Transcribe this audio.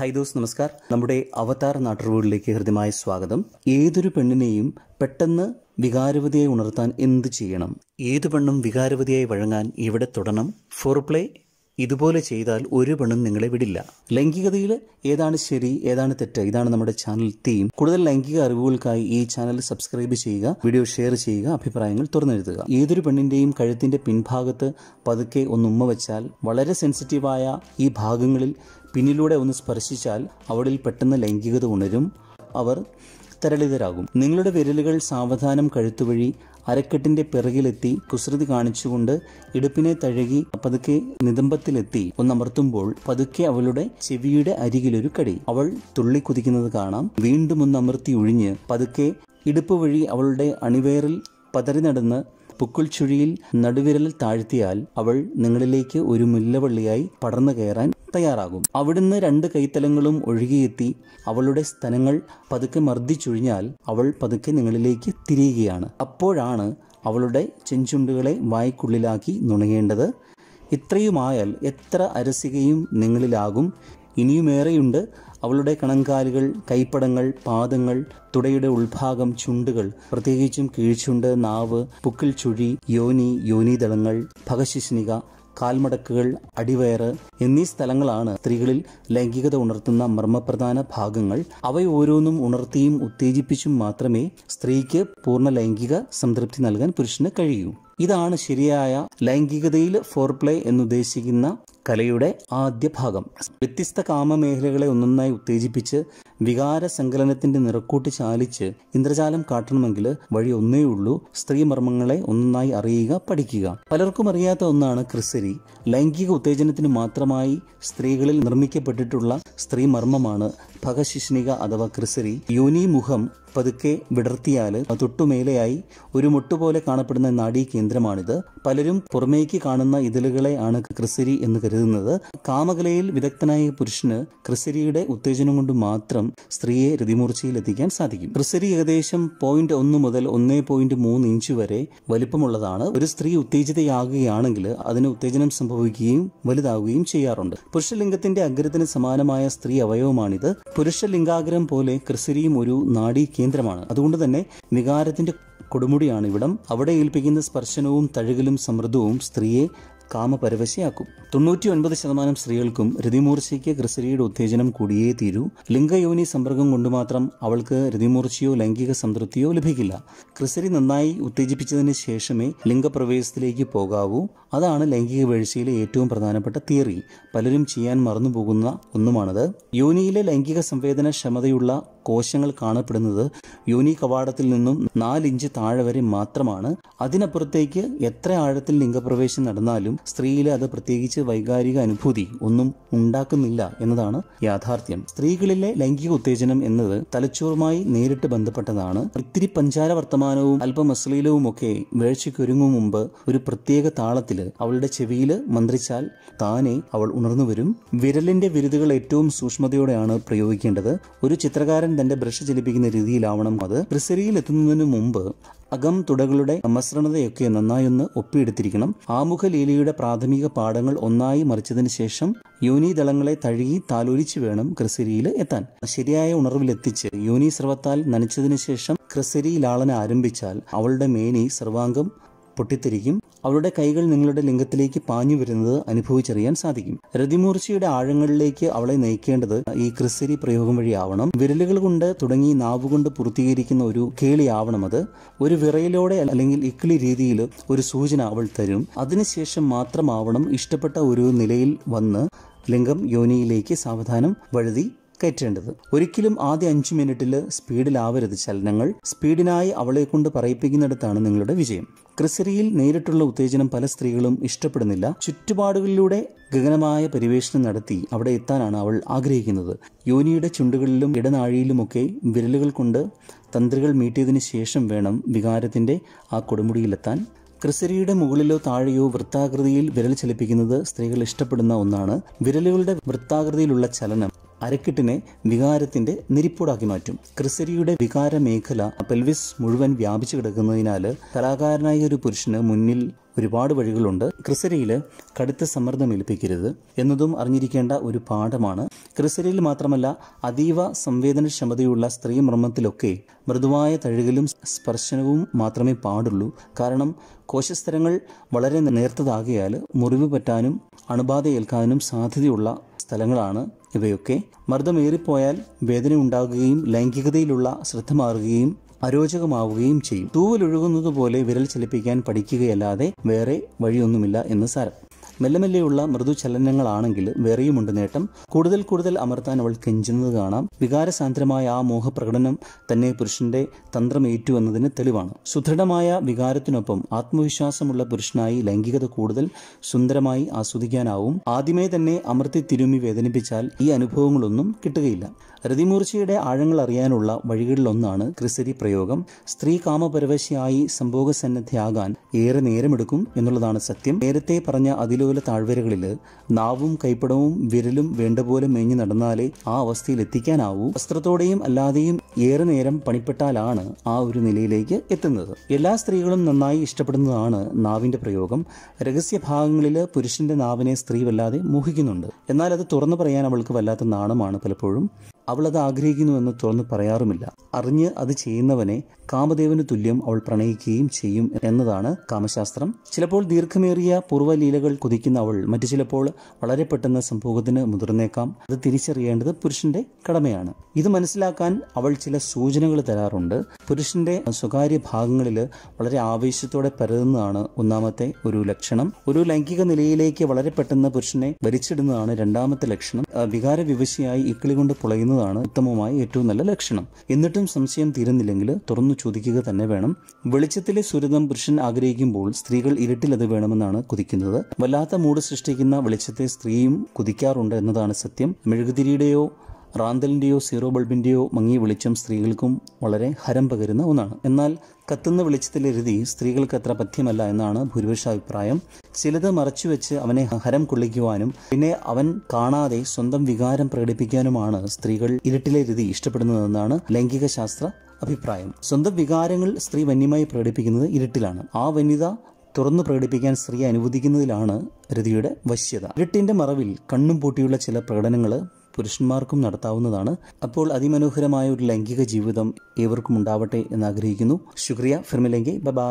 high those നമസ്കാർ നമ്മുടെ അവതാർ നാട്ടുറവുകളിലേക്ക് ഹൃദ്യമായ സ്വാഗതം ഏതൊരു പെണ്ണിനെയും പെട്ടെന്ന് വികാരവതിയെ ഉണർത്താൻ എന്ത് ചെയ്യണം ഏത് പെണ്ണും വികാരവതിയായി വഴങ്ങാൻ ഇവിടെ തുടരണം ഫോർ പ്ലേ ഇതുപോലെ ചെയ്താൽ ഒരു പെണ്ണും നിങ്ങളെ വിടില്ല ലൈംഗികതയിൽ ഏതാണ് ശരി ഏതാണ് തെറ്റ് ഇതാണ് നമ്മുടെ ചാനൽ തീം കൂടുതൽ ലൈംഗിക അറിവുകൾക്കായി ഈ ചാനൽ സബ്സ്ക്രൈബ് ചെയ്യുക വീഡിയോ ഷെയർ ചെയ്യുക അഭിപ്രായങ്ങൾ തുറന്നെഴുതുക ഏതൊരു പെണ്ണിന്റെയും കഴുത്തിന്റെ പിൻഭാഗത്ത് പതുക്കെ ഒന്ന് ഉമ്മ വെച്ചാൽ വളരെ സെൻസിറ്റീവായ ഈ ഭാഗങ്ങളിൽ പിന്നിലൂടെ ഒന്ന് സ്പർശിച്ചാൽ അവളിൽ പെട്ടെന്ന് ലൈംഗികത ഉണരും അവർ തരളിതരാകും നിങ്ങളുടെ വിരലുകൾ സാവധാനം കഴുത്തുവഴി അരക്കെട്ടിന്റെ പിറകിലെത്തി കുസൃതി കാണിച്ചുകൊണ്ട് ഇടുപ്പിനെ തഴുകി പതുക്കെ നിതമ്പത്തിലെത്തി ഒന്നമർത്തുമ്പോൾ പതുക്കെ അവളുടെ ചെവിയുടെ അരികിലൊരു കടി അവൾ തുള്ളിക്കുതിക്കുന്നത് കാണാം വീണ്ടും ഒന്നമർത്തി ഒഴിഞ്ഞ് പതുക്കെ ഇടുപ്പ് വഴി അവളുടെ അണിവേറിൽ പതറി നടന്ന് പുക്കുൽ ചുഴിയിൽ നടുവിരൽ താഴ്ത്തിയാൽ അവൾ നിങ്ങളിലേക്ക് ഒരു മുല്ലവള്ളിയായി പടർന്നു കയറാൻ തയ്യാറാകും അവിടുന്ന് രണ്ട് കൈത്തലങ്ങളും ഒഴുകിയെത്തി അവളുടെ സ്തനങ്ങൾ പതുക്കെ മർദ്ദിച്ചൊഴിഞ്ഞാൽ അവൾ പതുക്കെ നിങ്ങളിലേക്ക് തിരിയുകയാണ് അപ്പോഴാണ് അവളുടെ ചെഞ്ചുണ്ടുകളെ വായ്ക്കുള്ളിലാക്കി നുണയേണ്ടത് ഇത്രയുമായാൽ എത്ര അരസികയും നിങ്ങളിലാകും ഇനിയുമേറെയുണ്ട് അവളുടെ കണങ്കാലുകൾ കൈപ്പടങ്ങൾ പാദങ്ങൾ തുടയുടെ ഉൾഭാഗം ചുണ്ടുകൾ പ്രത്യേകിച്ചും കീഴ്ചുണ്ട് നാവ് പുക്കിൽ ചുഴി യോനി യോനിതളങ്ങൾ ഭഗശിഷ്ണിക കാൽമടക്കുകൾ അടിവയറ് എന്നീ സ്ഥലങ്ങളാണ് സ്ത്രീകളിൽ ലൈംഗികത ഉണർത്തുന്ന മർമ്മപ്രധാന ഭാഗങ്ങൾ അവ ഓരോന്നും ഉണർത്തിയും ഉത്തേജിപ്പിച്ചും മാത്രമേ സ്ത്രീക്ക് പൂർണ്ണ ലൈംഗിക സംതൃപ്തി നൽകാൻ പുരുഷന് കഴിയൂ ഇതാണ് ശരിയായ ലൈംഗികതയിൽ ഫോർ പ്ലേ എന്നുദ്ദേശിക്കുന്ന കലയുടെ ആദ്യ ഭാഗം വ്യത്യസ്ത കാമമേഖലകളെ ഒന്നൊന്നായി ഉത്തേജിപ്പിച്ച് വികാര സങ്കലനത്തിന്റെ നിറക്കൂട്ടി ചാലിച്ച് ഇന്ദ്രജാലം കാട്ടണമെങ്കിൽ വഴി ഒന്നേ ഉള്ളൂ സ്ത്രീ മർമ്മങ്ങളെ ഒന്നായി അറിയുക പഠിക്കുക പലർക്കും അറിയാത്ത ഒന്നാണ് ക്രിസരി ലൈംഗിക ഉത്തേജനത്തിന് മാത്രമായി സ്ത്രീകളിൽ നിർമ്മിക്കപ്പെട്ടിട്ടുള്ള സ്ത്രീ മർമ്മമാണ് ഭഗശിഷ്ണിക അഥവാ ക്രിസരി യോനി മുഖം പതുക്കെ വിടർത്തിയാൽ തൊട്ടുമേലെയായി ഒരു മുട്ടുപോലെ കാണപ്പെടുന്ന നാഡീ കേന്ദ്രമാണിത് പലരും പുറമേക്ക് കാണുന്ന ഇതിലുകളെ ആണ് ക്രിസരി എന്ന് കരുതുന്നത് കാമകലയിൽ വിദഗ്ധനായ പുരുഷന് ക്രിസരിയുടെ ഉത്തേജനം കൊണ്ട് മാത്രം സ്ത്രീയെ രതിമൂർച്ചയിലെത്തിക്കാൻ സാധിക്കും ക്രിസരി ഏകദേശം പോയിന്റ് ഒന്ന് മുതൽ ഒന്നേ പോയിന്റ് മൂന്ന് ഇഞ്ച് വരെ വലിപ്പമുള്ളതാണ് ഒരു സ്ത്രീ ഉത്തേജിതയാകുകയാണെങ്കിൽ അതിന് ഉത്തേജനം സംഭവിക്കുകയും വലുതാവുകയും ചെയ്യാറുണ്ട് പുരുഷലിംഗത്തിന്റെ അഗ്രത്തിന് സമാനമായ സ്ത്രീ അവയവമാണിത് പുരുഷലിംഗാഗ്രം പോലെ ക്രിസരിയും ഒരു നാഡീ കേന്ദ്രമാണ് അതുകൊണ്ട് തന്നെ നികാരത്തിന്റെ കൊടുമുടിയാണ് ഇവിടം അവിടെ ഏൽപ്പിക്കുന്ന സ്പർശനവും തഴുകലും സമൃദ്ധവും സ്ത്രീയെ കാമപരവശയാക്കും തൊണ്ണൂറ്റി ഒൻപത് ശതമാനം സ്ത്രീകൾക്കും രതിമൂർച്ചയ്ക്ക് ഗ്രസരിയുടെ ഉത്തേജനം കൂടിയേ തീരൂ ലിംഗയോനി സമ്പർക്കം കൊണ്ട് മാത്രം അവൾക്ക് രതിമൂർച്ചയോ ലൈംഗിക സംതൃപ്തിയോ ലഭിക്കില്ല ഗ്രസരി നന്നായി ഉത്തേജിപ്പിച്ചതിന് ശേഷമേ ലിംഗപ്രവേശത്തിലേക്ക് പോകാവൂ അതാണ് ലൈംഗിക വീഴ്ചയിലെ ഏറ്റവും പ്രധാനപ്പെട്ട തിയറി പലരും ചെയ്യാൻ മറന്നുപോകുന്ന ഒന്നുമാണത് യോനിയിലെ ലൈംഗിക സംവേദന ക്ഷമതയുള്ള കോശങ്ങൾ കാണപ്പെടുന്നത് യോനി കവാടത്തിൽ നിന്നും നാലിഞ്ച് താഴെ വരെ മാത്രമാണ് അതിനപ്പുറത്തേക്ക് എത്ര ആഴത്തിൽ ലിംഗപ്രവേശം നടന്നാലും സ്ത്രീയിലെ അത് പ്രത്യേകിച്ച് വൈകാരിക അനുഭൂതി ഒന്നും ഉണ്ടാക്കുന്നില്ല എന്നതാണ് യാഥാർത്ഥ്യം സ്ത്രീകളിലെ ലൈംഗിക ഉത്തേജനം എന്നത് തലച്ചോറുമായി നേരിട്ട് ബന്ധപ്പെട്ടതാണ് ഇത്തിരി പഞ്ചാര വർത്തമാനവും അല്പം ഒക്കെ വേഴ്ചയ്ക്കൊരുങ്ങും മുമ്പ് ഒരു പ്രത്യേക താളത്തിൽ അവളുടെ ചെവിയിൽ മന്ത്രിച്ചാൽ താനെ അവൾ ഉണർന്നു വരും വിരലിന്റെ വിരുദുകൾ ഏറ്റവും സൂക്ഷ്മതയോടെയാണ് പ്രയോഗിക്കേണ്ടത് ഒരു ചിത്രകാരൻ തന്റെ ബ്രഷ് ചലിപ്പിക്കുന്ന രീതിയിലാവണം അത് ബ്രിസരിയിൽ എത്തുന്നതിന് മുമ്പ് അകം തുടകളുടെ മസൃണതയൊക്കെ നന്നായൊന്ന് ഒപ്പിയെടുത്തിരിക്കണം ആമുഖലീലയുടെ പ്രാഥമിക പാഠങ്ങൾ ഒന്നായി മറിച്ചതിന് ശേഷം യോനീതളങ്ങളെ തഴുകി താലോലിച്ച് വേണം ക്രിസരിയിൽ എത്താൻ ശരിയായ ഉണർവിലെത്തിച്ച് യോനി സ്രവത്താൽ നനച്ചതിന് ശേഷം ക്രിസരിയിലാളന ആരംഭിച്ചാൽ അവളുടെ മേനി സർവാംഗം പൊട്ടിത്തെറിക്കും അവരുടെ കൈകൾ നിങ്ങളുടെ ലിംഗത്തിലേക്ക് പാഞ്ഞു വരുന്നത് അനുഭവിച്ചറിയാൻ സാധിക്കും രതിമൂർച്ചയുടെ ആഴങ്ങളിലേക്ക് അവളെ നയിക്കേണ്ടത് ഈ ക്രിസ്തരി പ്രയോഗം വഴിയാവണം വിരലുകൾ കൊണ്ട് തുടങ്ങി നാവുകൊണ്ട് പൂർത്തീകരിക്കുന്ന ഒരു കേളിയാവണം അത് ഒരു വിറയിലൂടെ അല്ലെങ്കിൽ ഇക്കിളി രീതിയിൽ ഒരു സൂചന അവൾ തരും അതിനുശേഷം മാത്രമാവണം ഇഷ്ടപ്പെട്ട ഒരു നിലയിൽ വന്ന് ലിംഗം യോനിയിലേക്ക് സാവധാനം വഴുതി കയറ്റേണ്ടത് ഒരിക്കലും ആദ്യ അഞ്ചു മിനിറ്റിൽ സ്പീഡിലാവരുത് ചലനങ്ങൾ സ്പീഡിനായി അവളെ കൊണ്ട് പറയിപ്പിക്കുന്നിടത്താണ് നിങ്ങളുടെ വിജയം ക്രിസരിയിൽ നേരിട്ടുള്ള ഉത്തേജനം പല സ്ത്രീകളും ഇഷ്ടപ്പെടുന്നില്ല ചുറ്റുപാടുകളിലൂടെ ഗഗനമായ പരിവേഷണം നടത്തി അവിടെ എത്താനാണ് അവൾ ആഗ്രഹിക്കുന്നത് യോനിയുടെ ചുണ്ടുകളിലും ഇടനാഴിയിലുമൊക്കെ വിരലുകൾ കൊണ്ട് തന്ത്രികൾ മീട്ടിയതിനു ശേഷം വേണം വികാരത്തിന്റെ ആ കൊടുമുടിയിലെത്താൻ ക്രിസരിയുടെ മുകളിലോ താഴെയോ വൃത്താകൃതിയിൽ വിരൽ ചലിപ്പിക്കുന്നത് സ്ത്രീകൾ ഇഷ്ടപ്പെടുന്ന ഒന്നാണ് വിരലുകളുടെ വൃത്താകൃതിയിലുള്ള ചലനം അരക്കിട്ടിനെ വികാരത്തിന്റെ നിരിപ്പോടാക്കി മാറ്റും ക്രിസരിയുടെ വികാര മേഖല പെൽവിസ് മുഴുവൻ വ്യാപിച്ചു കിടക്കുന്നതിനാൽ കലാകാരനായ ഒരു പുരുഷന് മുന്നിൽ ഒരുപാട് വഴികളുണ്ട് ക്രിസരിയിൽ കടുത്ത സമ്മർദ്ദം ഏൽപ്പിക്കരുത് എന്നതും അറിഞ്ഞിരിക്കേണ്ട ഒരു പാഠമാണ് ക്രിസരിയിൽ മാത്രമല്ല അതീവ സംവേദനക്ഷമതയുള്ള സ്ത്രീ മർമ്മത്തിലൊക്കെ മൃദുവായ തഴുകലും സ്പർശനവും മാത്രമേ പാടുള്ളൂ കാരണം കോശസ്തരങ്ങൾ വളരെ നേർത്തതാകിയാൽ മുറിവ് പറ്റാനും അണുബാധ ഏൽക്കാനും സാധ്യതയുള്ള സ്ഥലങ്ങളാണ് ഇവയൊക്കെ മർദ്ദമേറിപ്പോയാൽ വേദന ഉണ്ടാകുകയും ലൈംഗികതയിലുള്ള ശ്രദ്ധ മാറുകയും അരോചകമാവുകയും ചെയ്യും തൂവലൊഴുകുന്നത് പോലെ വിരൽ ചലിപ്പിക്കാൻ പഠിക്കുകയല്ലാതെ വേറെ വഴിയൊന്നുമില്ല എന്ന് സാരം മെല്ലെ മെല്ലെയുള്ള ചലനങ്ങളാണെങ്കിൽ വേറെയുമുണ്ട് നേട്ടം കൂടുതൽ കൂടുതൽ അമർത്താൻ അവൾ കെഞ്ചുന്നത് കാണാം വികാരസാന്ദ്രമായ ആ മോഹപ്രകടനം തന്നെ പുരുഷന്റെ തന്ത്രമേറ്റു എന്നതിന് തെളിവാണ് സുദൃഢമായ വികാരത്തിനൊപ്പം ആത്മവിശ്വാസമുള്ള പുരുഷനായി ലൈംഗികത കൂടുതൽ സുന്ദരമായി ആസ്വദിക്കാനാവും ആദ്യമേ തന്നെ അമർത്തി തിരുമി വേദനിപ്പിച്ചാൽ ഈ അനുഭവങ്ങളൊന്നും കിട്ടുകയില്ല രതിമൂർച്ചയുടെ ആഴങ്ങൾ അറിയാനുള്ള വഴികളിലൊന്നാണ് ക്രിസരി പ്രയോഗം സ്ത്രീ കാമപരവശയായി സംഭോഗസന്നദ്ധയാകാൻ ഏറെ നേരമെടുക്കും എന്നുള്ളതാണ് സത്യം നേരത്തെ പറഞ്ഞ അതിലോ തിരുവല്ല താഴ്വരകളിൽ നാവും കൈപ്പടവും വിരലും വേണ്ട പോലെ മേഞ്ഞു നടന്നാലേ ആ അവസ്ഥയിൽ എത്തിക്കാനാവൂ വസ്ത്രത്തോടെയും അല്ലാതെയും ഏറെ നേരം പണിപ്പെട്ടാലാണ് ആ ഒരു നിലയിലേക്ക് എത്തുന്നത് എല്ലാ സ്ത്രീകളും നന്നായി ഇഷ്ടപ്പെടുന്നതാണ് നാവിന്റെ പ്രയോഗം രഹസ്യഭാഗങ്ങളിൽ പുരുഷന്റെ നാവിനെ സ്ത്രീ വല്ലാതെ മോഹിക്കുന്നുണ്ട് എന്നാൽ അത് തുറന്നു പറയാൻ അവൾക്ക് വല്ലാത്ത നാണമാണ് പലപ്പോഴും അവളത് ആഗ്രഹിക്കുന്നുവെന്ന് തുറന്ന് പറയാറുമില്ല അറിഞ്ഞ് അത് ചെയ്യുന്നവനെ കാമദേവന് തുല്യം അവൾ പ്രണയിക്കുകയും ചെയ്യും എന്നതാണ് കാമശാസ്ത്രം ചിലപ്പോൾ ദീർഘമേറിയ പൂർവ്വലീലകൾ കുതിക്കുന്ന അവൾ മറ്റു ചിലപ്പോൾ വളരെ പെട്ടെന്ന് സംഭവത്തിന് മുതിർന്നേക്കാം അത് തിരിച്ചറിയേണ്ടത് പുരുഷന്റെ കടമയാണ് ഇത് മനസ്സിലാക്കാൻ അവൾ ചില സൂചനകൾ തരാറുണ്ട് പുരുഷന്റെ സ്വകാര്യ ഭാഗങ്ങളിൽ വളരെ ആവേശത്തോടെ പരതുന്നതാണ് ഒന്നാമത്തെ ഒരു ലക്ഷണം ഒരു ലൈംഗിക നിലയിലേക്ക് വളരെ പെട്ടെന്ന് പുരുഷനെ ഭരിച്ചിടുന്നതാണ് രണ്ടാമത്തെ ലക്ഷണം വികാര വിവശിയായി ഇക്കിളി കൊണ്ട് പുളയുന്ന എന്നതാണ് ഉത്തമമായ ഏറ്റവും നല്ല ലക്ഷണം എന്നിട്ടും സംശയം തീരുന്നില്ലെങ്കിൽ തുറന്നു ചോദിക്കുക തന്നെ വേണം വെളിച്ചത്തിലെ സുരതം പുരുഷൻ ആഗ്രഹിക്കുമ്പോൾ സ്ത്രീകൾ ഇരുട്ടിലത് അത് വേണമെന്നാണ് കുതിക്കുന്നത് വല്ലാത്ത മൂട് സൃഷ്ടിക്കുന്ന വെളിച്ചത്തെ സ്ത്രീയും കുതിക്കാറുണ്ട് എന്നതാണ് സത്യം മെഴുകുതിരിയുടെയോ റാന്തലിൻ്റെയോ സീറോ ബൾബിൻ്റെയോ മങ്ങി വെളിച്ചം സ്ത്രീകൾക്കും വളരെ ഹരം പകരുന്ന ഒന്നാണ് എന്നാൽ കത്തുന്ന വെളിച്ചത്തിലെ രീതി സ്ത്രീകൾക്ക് അത്ര പഥ്യമല്ല എന്നാണ് ഭൂരിപക്ഷ അഭിപ്രായം ചിലത് മറച്ചുവെച്ച് അവനെ ഹരം കൊള്ളിക്കുവാനും പിന്നെ അവൻ കാണാതെ സ്വന്തം വികാരം പ്രകടിപ്പിക്കാനുമാണ് സ്ത്രീകൾ ഇരുട്ടിലെ രീതി ഇഷ്ടപ്പെടുന്നതെന്നാണ് ലൈംഗിക ശാസ്ത്ര അഭിപ്രായം സ്വന്തം വികാരങ്ങൾ സ്ത്രീ വന്യമായി പ്രകടിപ്പിക്കുന്നത് ഇരുട്ടിലാണ് ആ വന്യത തുറന്നു പ്രകടിപ്പിക്കാൻ സ്ത്രീ അനുവദിക്കുന്നതിലാണ് രതിയുടെ വശ്യത ഇരുട്ടിന്റെ മറവിൽ കണ്ണും പൂട്ടിയുള്ള ചില പ്രകടനങ്ങൾ പുരുഷന്മാർക്കും നടത്താവുന്നതാണ് അപ്പോൾ അതിമനോഹരമായ ഒരു ലൈംഗിക ജീവിതം ഏവർക്കും ഉണ്ടാവട്ടെ എന്ന് ആഗ്രഹിക്കുന്നു ശുക്രിയ ഫിർമിലെങ്കി ബ